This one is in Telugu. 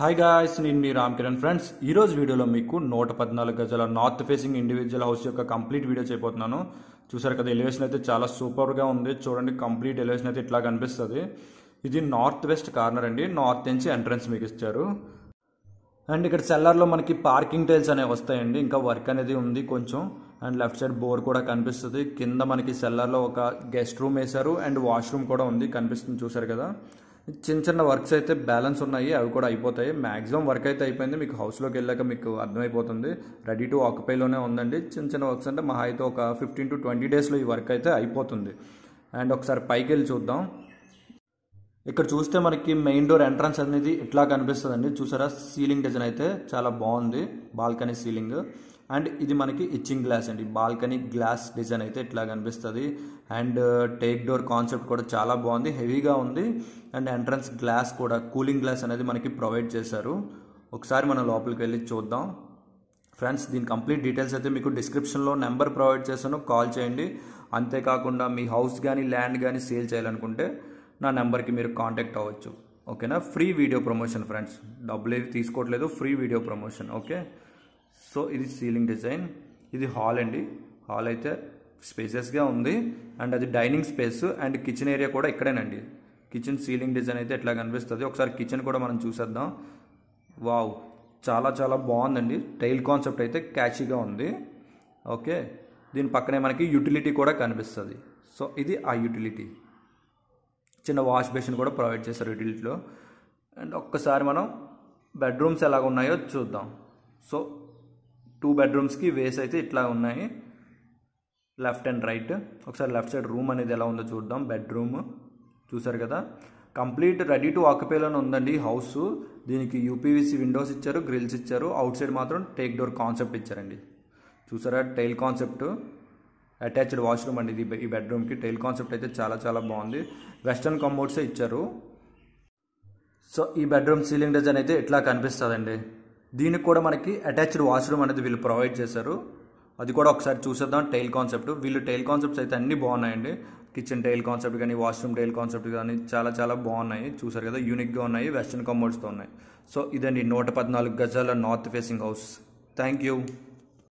హాయ్ గాయస్ నేను మీ రామ్ కిరణ్ ఫ్రెండ్స్ ఈరోజు వీడియోలో మీకు నూట పద్నాలుగు గజల నార్త్ ఫేసింగ్ ఇండివిజువల్ హౌస్ యొక్క కంప్లీట్ వీడియో చేయబోతున్నాను చూసారు కదా ఎలివేషన్ అయితే చాలా సూపర్గా ఉంది చూడండి కంప్లీట్ ఎలివేషన్ అయితే ఇట్లా కనిపిస్తుంది ఇది నార్త్ వెస్ట్ కార్నర్ అండి నార్త్ నుంచి ఎంట్రన్స్ మీకు ఇచ్చారు అండ్ ఇక్కడ సెల్లర్లో మనకి పార్కింగ్ టైల్స్ అనేవి వస్తాయండి ఇంకా వర్క్ అనేది ఉంది కొంచెం అండ్ లెఫ్ట్ సైడ్ బోర్ కూడా కనిపిస్తుంది కింద మనకి సెల్లర్లో ఒక గెస్ట్ రూమ్ వేశారు అండ్ వాష్రూమ్ కూడా ఉంది కనిపిస్తుంది చూసారు కదా చిన్న చిన్న వర్క్స్ అయితే బ్యాలెన్స్ ఉన్నాయి అవి కూడా అయిపోతాయి మ్యాక్సిమం వర్క్ అయితే అయిపోయింది మీకు హౌస్లోకి వెళ్ళాక మీకు అర్థమైపోతుంది రెడీ టు ఆక్యుపైలోనే ఉందండి చిన్న చిన్న వర్క్స్ అంటే మహా అయితే ఒక ఫిఫ్టీన్ టు ట్వంటీ డేస్లో ఈ వర్క్ అయితే అయిపోతుంది అండ్ ఒకసారి పైకి వెళ్ళి చూద్దాం ఇక్కడ చూస్తే మనకి మెయిన్ డోర్ ఎంట్రన్స్ అనేది ఇట్లా కనిపిస్తుంది అండి చూసారా సీలింగ్ డిజైన్ అయితే చాలా బాగుంది బాల్కనీ సీలింగ్ అండ్ ఇది మనకి ఇచ్చింగ్ గ్లాస్ అండి బాల్కనీ గ్లాస్ డిజైన్ అయితే ఇట్లా కనిపిస్తుంది అండ్ టేక్ డోర్ కాన్సెప్ట్ కూడా చాలా బాగుంది హెవీగా ఉంది అండ్ ఎంట్రన్స్ గ్లాస్ కూడా కూలింగ్ గ్లాస్ అనేది మనకి ప్రొవైడ్ చేశారు ఒకసారి మనం లోపలికి వెళ్ళి చూద్దాం ఫ్రెండ్స్ దీని కంప్లీట్ డీటెయిల్స్ అయితే మీకు డిస్క్రిప్షన్లో నెంబర్ ప్రొవైడ్ చేశాను కాల్ చేయండి అంతేకాకుండా మీ హౌస్ కానీ ల్యాండ్ కానీ సేల్ చేయాలనుకుంటే నా నెంబర్కి మీరు కాంటాక్ట్ అవ్వచ్చు ఓకేనా ఫ్రీ వీడియో ప్రమోషన్ ఫ్రెండ్స్ డబ్బులు ఏవి తీసుకోవట్లేదు free video promotion okay so ఇది సీలింగ్ డిజైన్ ఇది హాల్ అండి హాల్ అయితే స్పేసెస్గా ఉంది అండ్ అది dining space and kitchen area కూడా ఇక్కడేనండి కిచెన్ సీలింగ్ డిజైన్ అయితే ఎట్లా కనిపిస్తుంది ఒకసారి కిచెన్ కూడా మనం చూసేద్దాం వావ్ చాలా చాలా బాగుందండి టైల్ కాన్సెప్ట్ అయితే క్యాచీగా ఉంది ఓకే దీని పక్కనే మనకి యూటిలిటీ కూడా కనిపిస్తుంది సో ఇది ఆ యూటిలిటీ చిన్న వాష్ బేసిన్ కూడా ప్రొవైడ్ చేశారు యూటిలిటీలో అండ్ ఒక్కసారి మనం బెడ్రూమ్స్ ఎలాగ ఉన్నాయో చూద్దాం సో టూ బెడ్రూమ్స్కి వేస్ అయితే ఇట్లా ఉన్నాయి లెఫ్ట్ అండ్ రైట్ ఒకసారి లెఫ్ట్ సైడ్ రూమ్ అనేది ఎలా ఉందో చూద్దాం బెడ్రూమ్ చూసారు కదా కంప్లీట్ రెడీ టు ఆక్యుపేలో ఉందండి హౌస్ దీనికి యూపీవీసీ విండోస్ ఇచ్చారు గ్రిల్స్ ఇచ్చారు అవుట్ సైడ్ మాత్రం టేక్ డోర్ కాన్సెప్ట్ ఇచ్చారండి చూసారా టైల్ కాన్సెప్ట్ అటాచ్డ్ వాష్రూమ్ అండి ఇది ఈ బెడ్రూమ్కి టైల్ కాన్సెప్ట్ అయితే చాలా చాలా బాగుంది వెస్టర్న్ కంబోర్డ్సే ఇచ్చారు సో ఈ బెడ్రూమ్ సీలింగ్ డిజైన్ అయితే ఇట్లా కనిపిస్తుందండి దీనికి కూడా మనకి అటాచ్డ్ వాష్రూమ్ అనేది వీళ్ళు ప్రొవైడ్ చేశారు అది కూడా ఒకసారి చూసేద్దాం టైల్ కాన్సెప్ట్ వీళ్ళు టైల్ కాన్సెప్ట్స్ అయితే అన్నీ బాగున్నాయండి కిచెన్ టైల్ కాన్సెప్ట్ కానీ వాష్రూమ్ టైల్ కాన్సెప్ట్ కానీ చాలా చాలా బాగున్నాయి చూసారు కదా యూనిక్గా ఉన్నాయి వెస్ట్రన్ కంబోర్డ్స్తో ఉన్నాయి సో ఇదండి నూట పద్నాలుగు గజాల north facing house thank you